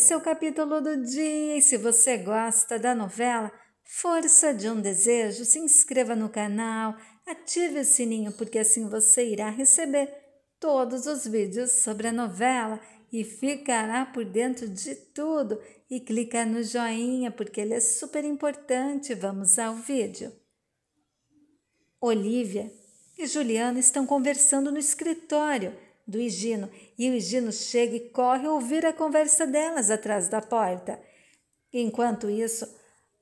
esse é o capítulo do dia e se você gosta da novela Força de um Desejo, se inscreva no canal, ative o sininho porque assim você irá receber todos os vídeos sobre a novela e ficará por dentro de tudo e clica no joinha porque ele é super importante. Vamos ao vídeo. Olivia e Juliana estão conversando no escritório do Higino e o Higino chega e corre ouvir a conversa delas atrás da porta. Enquanto isso,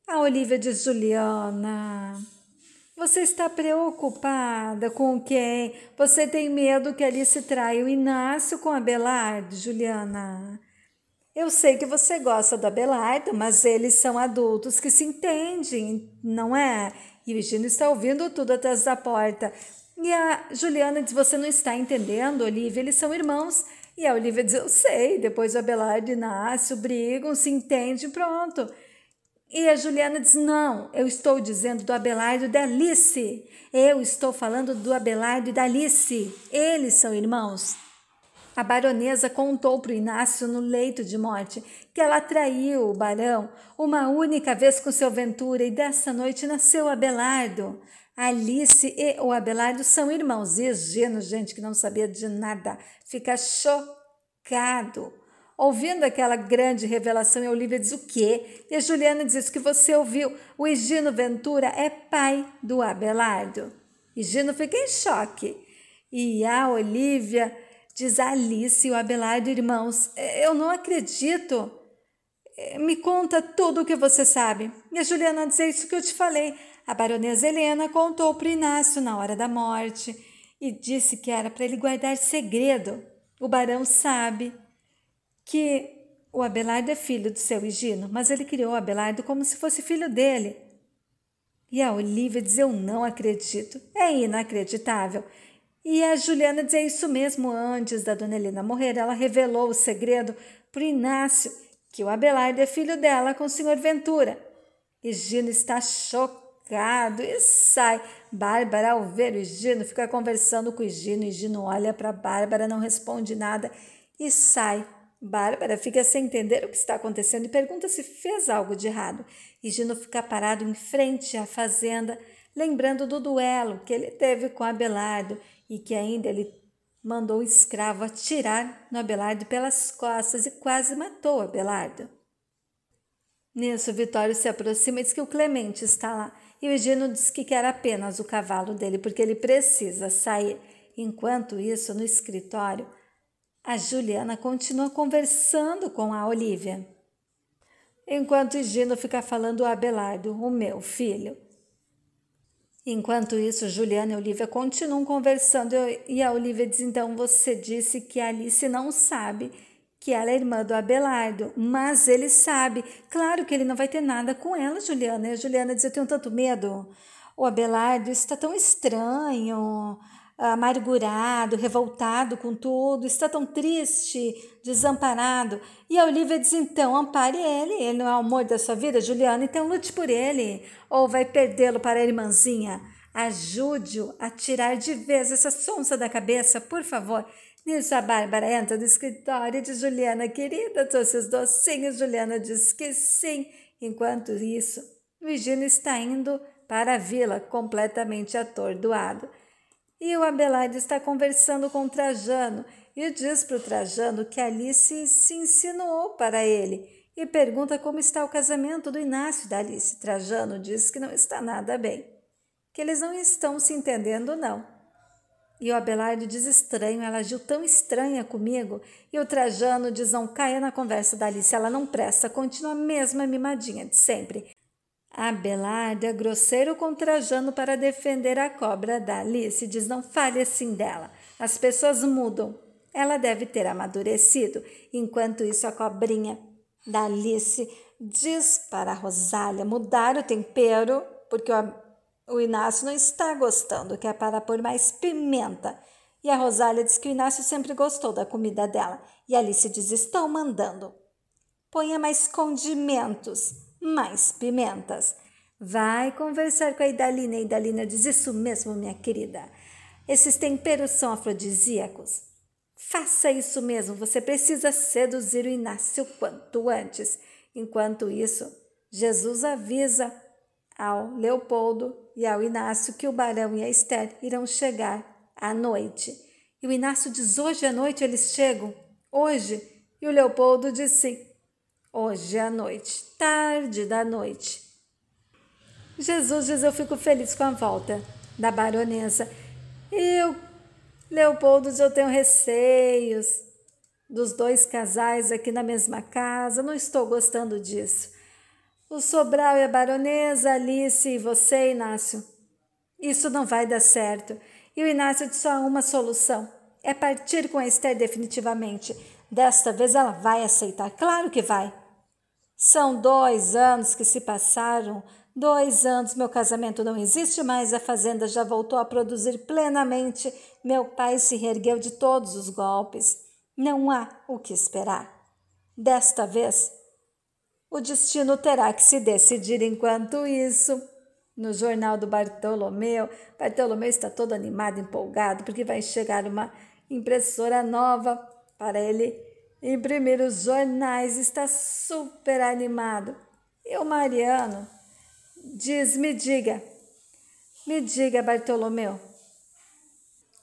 a Olivia diz: Juliana, você está preocupada com quem? Você tem medo que ali se traia o Inácio com a Belarde, Juliana? Eu sei que você gosta do Abelardo, mas eles são adultos que se entendem, não é? E o Gino está ouvindo tudo atrás da porta. E a Juliana diz: Você não está entendendo, Olivia? Eles são irmãos. E a Olivia diz: Eu sei. Depois o Abelardo e Inácio brigam, se entendem, pronto. E a Juliana diz: Não, eu estou dizendo do Abelardo e da Alice. Eu estou falando do Abelardo e da Alice. Eles são irmãos. A baronesa contou para o Inácio no leito de morte que ela traiu o barão uma única vez com seu Ventura e dessa noite nasceu Abelardo. Alice e o Abelardo são irmãos. E Gino, gente que não sabia de nada, fica chocado. Ouvindo aquela grande revelação, a Olivia diz o quê? E a Juliana diz que você ouviu. O Egino Ventura é pai do Abelardo. E Gino fica em choque. E a Olivia diz a Alice e o Abelardo, irmãos, eu não acredito. Me conta tudo o que você sabe. E a Juliana diz, é isso que eu te falei. A baronesa Helena contou para Inácio na hora da morte e disse que era para ele guardar segredo. O barão sabe que o Abelardo é filho do seu Higino, mas ele criou Abelardo como se fosse filho dele. E a Olivia diz: Eu não acredito. É inacreditável. E a Juliana diz: é isso mesmo. Antes da dona Helena morrer, ela revelou o segredo para Inácio que o Abelardo é filho dela com o senhor Ventura. E Gino está chocado mercado e sai. Bárbara, ao ver o Gino, fica conversando com o Gino e Gino olha para Bárbara, não responde nada e sai. Bárbara fica sem entender o que está acontecendo e pergunta se fez algo de errado. E Gino fica parado em frente à fazenda, lembrando do duelo que ele teve com Abelardo e que ainda ele mandou o escravo atirar no Abelardo pelas costas e quase matou Abelardo. Nisso, Vitório se aproxima e diz que o Clemente está lá e o Egino disse que quer apenas o cavalo dele, porque ele precisa sair. Enquanto isso, no escritório, a Juliana continua conversando com a Olivia. Enquanto Egino fica falando o Abelardo, o meu filho. Enquanto isso, Juliana e Olivia continuam conversando e a Olivia diz: Então você disse que a Alice não sabe que ela é irmã do Abelardo, mas ele sabe. Claro que ele não vai ter nada com ela, Juliana. E a Juliana diz: Eu tenho tanto medo. O Abelardo está tão estranho, amargurado, revoltado com tudo, está tão triste, desamparado. E a Olivia diz: Então, ampare ele. Ele não é o amor da sua vida, Juliana. Então, lute por ele, ou vai perdê-lo para a irmãzinha. Ajude-o a tirar de vez essa sonsa da cabeça, por favor. Nisso, a Bárbara entra do escritório de Juliana, querida, trouxe os docinhos. Juliana diz que sim. Enquanto isso, Virgínia está indo para a vila, completamente atordoado. E o Abelardo está conversando com Trajano e diz para o Trajano que Alice se insinuou para ele e pergunta como está o casamento do Inácio e da Alice. Trajano diz que não está nada bem que eles não estão se entendendo, não. E o Abelardo diz estranho, ela agiu tão estranha comigo. E o Trajano diz não caia na conversa da Alice, ela não presta, continua a mesma mimadinha de sempre. Abelardo é grosseiro com Trajano para defender a cobra da Alice, diz não fale assim dela, as pessoas mudam. Ela deve ter amadurecido. Enquanto isso, a cobrinha da Alice diz para a Rosália mudar o tempero, porque o o Inácio não está gostando, quer para pôr mais pimenta. E a Rosália diz que o Inácio sempre gostou da comida dela. E Alice diz: estão mandando. Ponha mais condimentos, mais pimentas. Vai conversar com a Idalina. A Idalina diz: Isso mesmo, minha querida. Esses temperos são afrodisíacos. Faça isso mesmo. Você precisa seduzir o Inácio quanto antes. Enquanto isso, Jesus avisa ao Leopoldo e ao Inácio que o Barão e a Esther irão chegar à noite. E o Inácio diz: hoje à noite eles chegam? Hoje? E o Leopoldo diz sim. Hoje à noite, tarde da noite. Jesus diz: Eu fico feliz com a volta da baronesa. Eu, Leopoldo, diz, eu tenho receios dos dois casais aqui na mesma casa, não estou gostando disso. O Sobral e a baronesa, Alice e você, Inácio. Isso não vai dar certo. E o Inácio disse só uma solução: é partir com a Esther definitivamente. Desta vez ela vai aceitar, claro que vai. São dois anos que se passaram. Dois anos meu casamento não existe mais, a fazenda já voltou a produzir plenamente. Meu pai se reergueu de todos os golpes. Não há o que esperar. Desta vez o destino terá que se decidir enquanto isso. No jornal do Bartolomeu, Bartolomeu está todo animado, empolgado, porque vai chegar uma impressora nova para ele imprimir os jornais. Está super animado. E o Mariano diz: Me diga, me diga, Bartolomeu,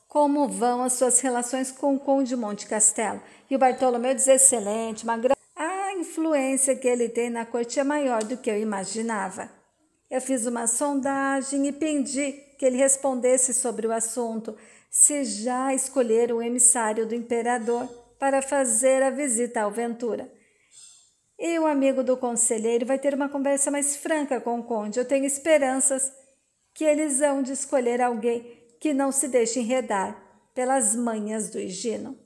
como vão as suas relações com o Conde Monte Castelo? E o Bartolomeu diz: Excelente, uma grande influência que ele tem na corte é maior do que eu imaginava. Eu fiz uma sondagem e pedi que ele respondesse sobre o assunto, se já escolheram o emissário do imperador para fazer a visita ao Ventura. E o amigo do conselheiro vai ter uma conversa mais franca com o conde. Eu tenho esperanças que eles hão de escolher alguém que não se deixe enredar pelas manhas do Higino.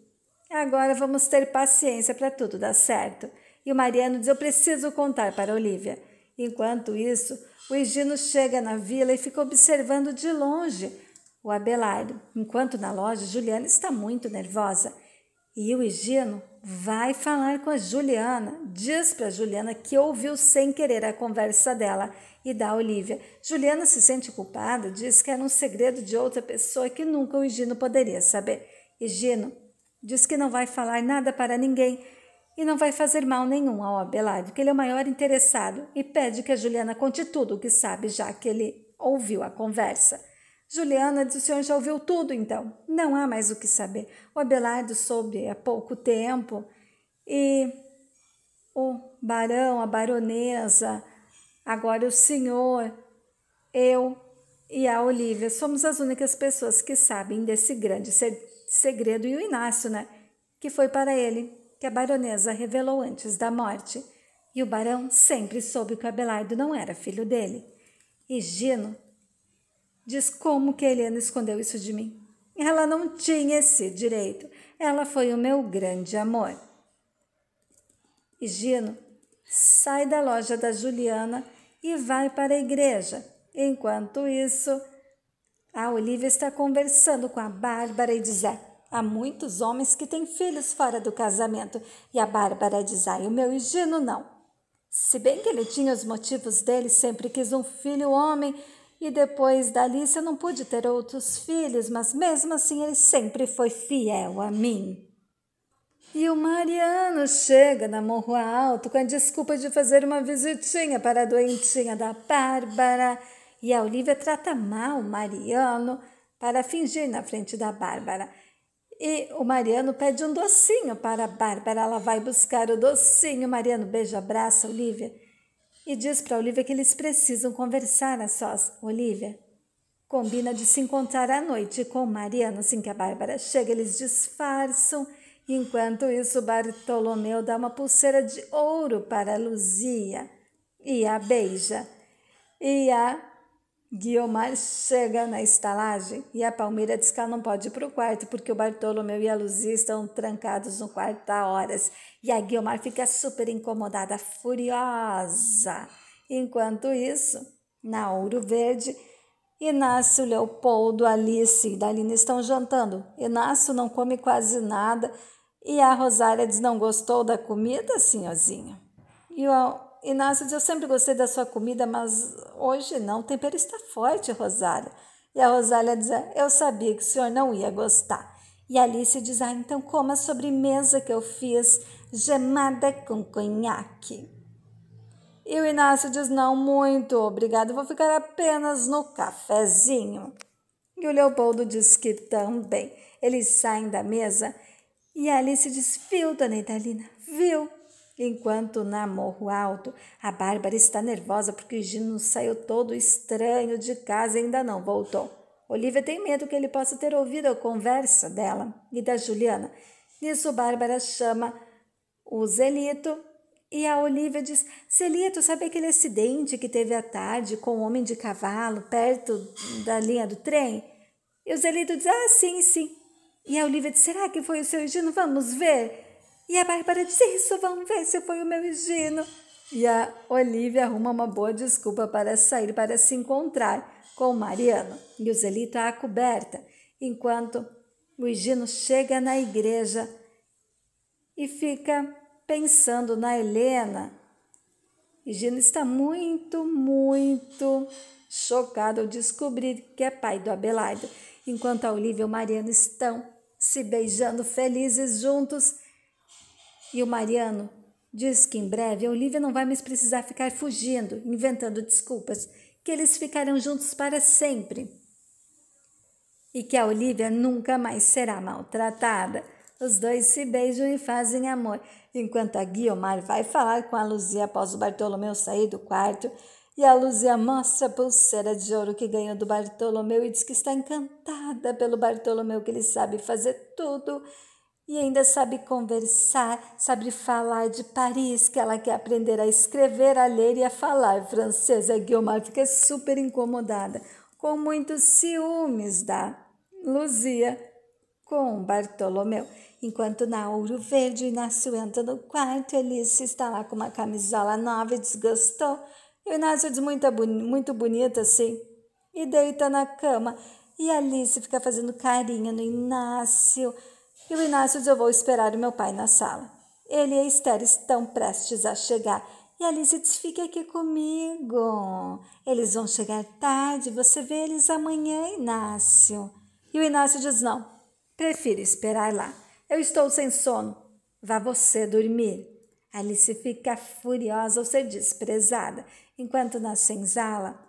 Agora vamos ter paciência para tudo dar certo e o Mariano diz: Eu preciso contar para Olivia. Enquanto isso, o Higino chega na vila e fica observando de longe o Abelardo, enquanto na loja Juliana está muito nervosa. E o Higino vai falar com a Juliana, diz para Juliana que ouviu sem querer a conversa dela e da Olivia. Juliana se sente culpada, diz que era um segredo de outra pessoa que nunca o Higino poderia saber. Higino diz que não vai falar nada para ninguém, e não vai fazer mal nenhum ao Abelardo, que ele é o maior interessado e pede que a Juliana conte tudo o que sabe, já que ele ouviu a conversa. Juliana diz: O senhor já ouviu tudo, então? Não há mais o que saber. O Abelardo soube há pouco tempo e o barão, a baronesa, agora o senhor, eu e a Olivia somos as únicas pessoas que sabem desse grande segredo e o Inácio, né? Que foi para ele que a baronesa revelou antes da morte, e o barão sempre soube que o Abelardo não era filho dele. E Gino diz como que a Helena escondeu isso de mim. Ela não tinha esse direito. Ela foi o meu grande amor. E Gino sai da loja da Juliana e vai para a igreja. Enquanto isso, a Olivia está conversando com a Bárbara e diz: é, Há muitos homens que têm filhos fora do casamento e a Bárbara diz: ai, o meu higieno não. Se bem que ele tinha os motivos dele, sempre quis um filho homem e depois da Alice eu não pude ter outros filhos, mas mesmo assim ele sempre foi fiel a mim. E o Mariano chega na Morro Alto com a desculpa de fazer uma visitinha para a doentinha da Bárbara. E a Olivia trata mal o Mariano para fingir na frente da Bárbara. E o Mariano pede um docinho para a Bárbara. Ela vai buscar o docinho. Mariano beija, abraça a Olivia e diz para a Olivia que eles precisam conversar a sós. Olivia combina de se encontrar à noite com o Mariano. Assim que a Bárbara chega, eles disfarçam. Enquanto isso, Bartolomeu dá uma pulseira de ouro para Luzia e a beija. E a Guiomar chega na estalagem e a Palmeira diz que ela não pode ir para o quarto porque o Bartolomeu e a Luzia estão trancados no quarto há horas. E a Guiomar fica super incomodada, furiosa. Enquanto isso, na Ouro Verde, Inácio, Leopoldo, Alice e Dalina estão jantando. Inácio não come quase nada e a Rosália diz: Não gostou da comida, senhorzinho? E o Inácio diz: Eu sempre gostei da sua comida, mas hoje não. O tempero está forte, Rosália. E a Rosália diz: é, Eu sabia que o senhor não ia gostar. E Alice diz: Ah, então coma a sobremesa que eu fiz, gemada com conhaque. E o Inácio diz: Não, muito obrigado, vou ficar apenas no cafezinho. E o Leopoldo diz que também. Eles saem da mesa e Alice diz: Viu, dona Idalina, viu? Enquanto na Morro Alto, a Bárbara está nervosa porque o Gino saiu todo estranho de casa e ainda não voltou. Olivia tem medo que ele possa ter ouvido a conversa dela e da Juliana. Nisso, Bárbara chama o Zelito e a Olivia diz: Zelito, sabe aquele acidente que teve à tarde com o um homem de cavalo perto da linha do trem? E o Zelito diz: Ah, sim, sim. E a Olivia diz: Será que foi o seu Gino? Vamos ver. E a Bárbara diz: Isso, vamos ver se foi o meu Higino. E a Olivia arruma uma boa desculpa para sair para se encontrar com o Mariano. E o Zeli está coberta, enquanto o Higino chega na igreja e fica pensando na Helena. Higino está muito, muito chocado ao descobrir que é pai do Abelardo, enquanto a Olivia e o Mariano estão se beijando felizes juntos. E o Mariano diz que em breve a Olivia não vai mais precisar ficar fugindo, inventando desculpas, que eles ficarão juntos para sempre. E que a Olivia nunca mais será maltratada. Os dois se beijam e fazem amor, enquanto a Guiomar vai falar com a Luzia após o Bartolomeu sair do quarto. E a Luzia mostra a pulseira de ouro que ganhou do Bartolomeu e diz que está encantada pelo Bartolomeu, que ele sabe fazer tudo e ainda sabe conversar, sabe falar de Paris, que ela quer aprender a escrever, a ler e a falar francês. A Guilmar fica super incomodada, com muitos ciúmes da Luzia com Bartolomeu. Enquanto na Ouro Verde, Inácio entra no quarto, Alice está lá com uma camisola nova e desgostou. E o Inácio diz muito, muito bonita assim, e deita na cama. E Alice fica fazendo carinho no Inácio e o Inácio diz: eu vou esperar o meu pai na sala. Ele e a Esther estão prestes a chegar. E Alice diz: fique aqui comigo. Eles vão chegar tarde, você vê eles amanhã, Inácio. E o Inácio diz: não, prefiro esperar lá. Eu estou sem sono. Vá você dormir. Alice fica furiosa ao ser desprezada, enquanto na senzala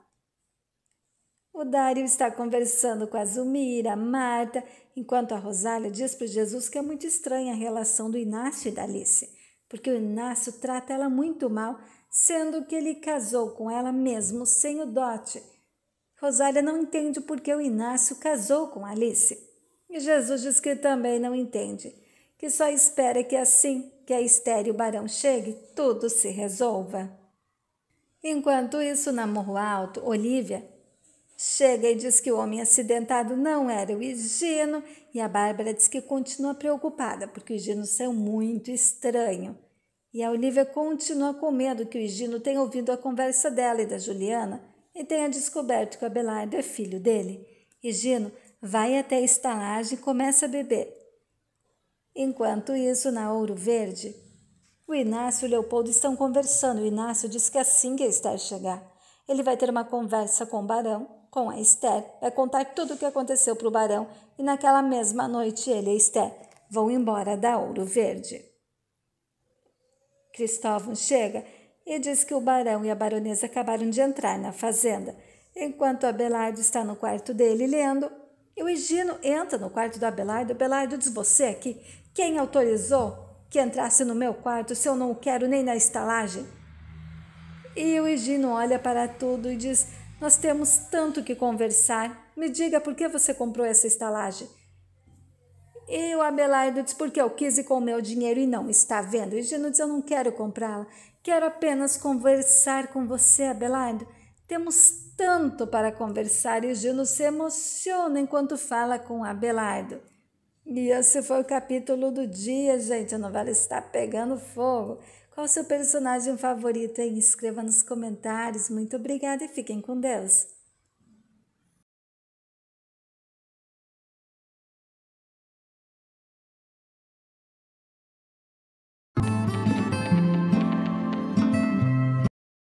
o Dário está conversando com a Zumira, a Marta, enquanto a Rosália diz para Jesus que é muito estranha a relação do Inácio e da Alice, porque o Inácio trata ela muito mal, sendo que ele casou com ela mesmo sem o dote. Rosália não entende porque o Inácio casou com Alice. E Jesus diz que também não entende, que só espera que assim que a Estéreo Barão chegue tudo se resolva. Enquanto isso, na Morro Alto, Olivia Chega e diz que o homem acidentado não era o Higino, e a Bárbara diz que continua preocupada, porque o Higino saiu muito estranho. E a Olivia continua com medo que o Higino tenha ouvido a conversa dela e da Juliana e tenha descoberto que o Abelardo é filho dele. Higino vai até a estalagem e começa a beber. Enquanto isso, na Ouro Verde, o Inácio e o Leopoldo estão conversando. O Inácio diz que assim que a Star chegar, ele vai ter uma conversa com o Barão com a Esther, vai contar tudo o que aconteceu para o barão e naquela mesma noite ele e Esther vão embora da Ouro Verde. Cristóvão chega e diz que o barão e a baronesa acabaram de entrar na fazenda, enquanto Abelardo está no quarto dele lendo. E o Egino entra no quarto do Abelardo. Abelardo diz: Você aqui, quem autorizou que entrasse no meu quarto se eu não o quero nem na estalagem? E o Egino olha para tudo e diz: nós temos tanto que conversar. Me diga por que você comprou essa estalagem. E o Abelardo diz: porque eu quis e com o meu dinheiro e não está vendo. E Gino diz: eu não quero comprá-la. Quero apenas conversar com você, Abelardo. Temos tanto para conversar e Gino se emociona enquanto fala com Abelardo. E esse foi o capítulo do dia, gente. A novela está pegando fogo. Qual o seu personagem favorito? Inscreva Escreva nos comentários. Muito obrigada e fiquem com Deus.